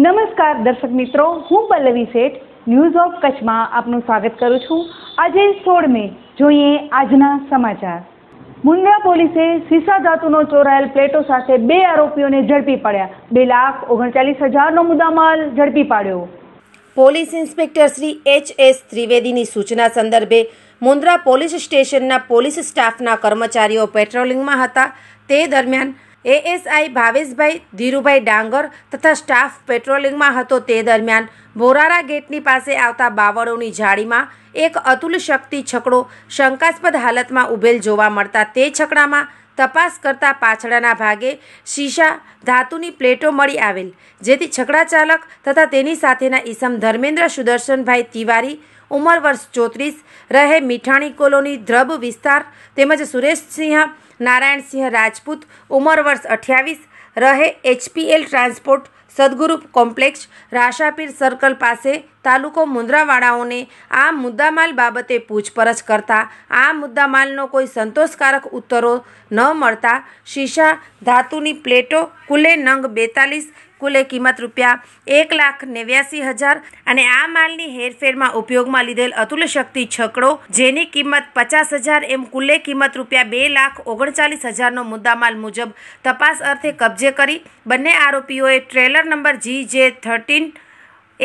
નમસ્કાર દર્શક મિત્રો હું પલ્લવી શેઠ ન્યૂઝ ઓફ કચ્છમાં આપનું સ્વાગત કરું છું આજે સોળ મે જોઈએ આજના સમાચાર મુંદ્રા પોલીસે સીસા ધાતુનો ચોરાયેલ પ્લેટો સાથે બે આરોપીઓને ઝડપી પડ્યા બે લાખ ઓગણચાલીસ હજારનો મુદ્દામાલ ઝડપી પાડ્યો police inspector Shri H S ત્રિવેદીની સૂચના સંદર્ભે મુંદ્રા પોલીસ સ્ટેશનના પોલીસ સ્ટાફના કર્મચારીઓ પેટ્રોલિંગમાં હતા તે દરમિયાન એએસઆઈ ભાવેશભાઈ ધીરુભાઈ ડાંગર તથા સ્ટાફ પેટ્રોલિંગમાં હતો તે દરમિયાન બોરારા ગેટની પાસે આવતા બાવળોની જાળીમાં એક અતુલ શક્તિ છકડો શંકાસ્પદ હાલતમાં ઉભેલ જોવા મળતા તે છકડામાં તપાસ કરતા પાછળના ભાગે શીશા ધાતુની પ્લેટો મળી આવેલ જેથી છકડા ચાલક તથા તેની સાથેના ઈસમ ધર્મેન્દ્ર સુદર્શનભાઈ તિવારી ઉંમર વર્ષ ચોત્રીસ રહે મીઠાણી કોલોની ધ્રબ વિસ્તાર તેમજ સુરેશસિંહ નારાયણસિંહ રાજપૂત ઉંમર વર્ષ અઠ્યાવીસ રહે HPL transport Sadguru complex Rashapir circle પાસે તાલુકો મુંદ્રાવાળાઓને આ મુદ્દામાલ બાબતે પૂછપરછ કરતા આ મુદ્દામાલનો કોઈ સંતોષકારક ઉત્તરો ન મળતા શીશા ધાતુની પ્લેટો કુલે નંગ બેતાલીસ કુલે કિંમત રૂપિયા એક લાખ નેવ્યાસી હજાર અને આ માલની હેરફેરમાં ઉપયોગમાં લીધેલ અતુલ શક્તિ છકડો જેની કિંમત પચાસ હજાર એમ કુલે કિંમત રૂપિયા બે લાખ ઓગણચાલીસ હજારનો મુદ્દામાલ મુજબ તપાસ અર્થે કબજે કરી બંને આરોપીઓએ trailer number G J thirteen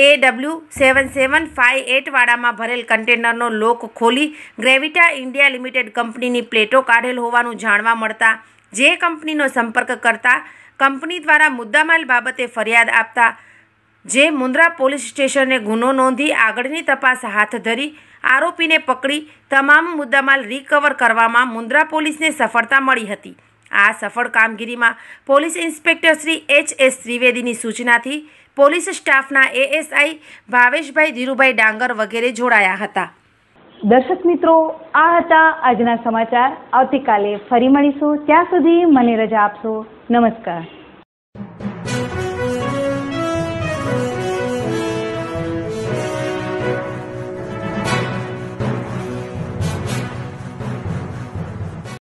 A W seven seven five એટવાડામાં ભરેલ કન્ટેનરનો લોક ખોલી ગ્રેવિટા ઇન્ડિયા લિમિટેડ કંપનીની પ્લેટો કાઢેલ હોવાનું જાણવા મળતા જે કંપનીનો સંપર્ક કરતા કંપની દ્વારા મુદ્દામાલ બાબતે ફરિયાદ આપતા જે મુન્દ્રા પોલીસ સ્ટેશને ગુનો નોંધી આગળની તપાસ હાથ ધરી આરોપીને પકડી તમામ મુદ્દામાલ રિકવર કરવામાં મુન્દ્રા પોલીસને સફળતા મળી હતી આ સફળ કામગીરીમાં police inspector Shri H S ત્રિવેદીની સૂચનાથી પોલીસ સ્ટાફના એએસઆઈ ભાવેશભાઈ ધીરુભાઈ ડાંગર વગેરે જોડાયા હતા દર્શક મિત્રો આ હતા આજના સમાચાર આવતીકાલે ફરી મળીશું ત્યાં સુધી મને રજા આપશો નમસ્કાર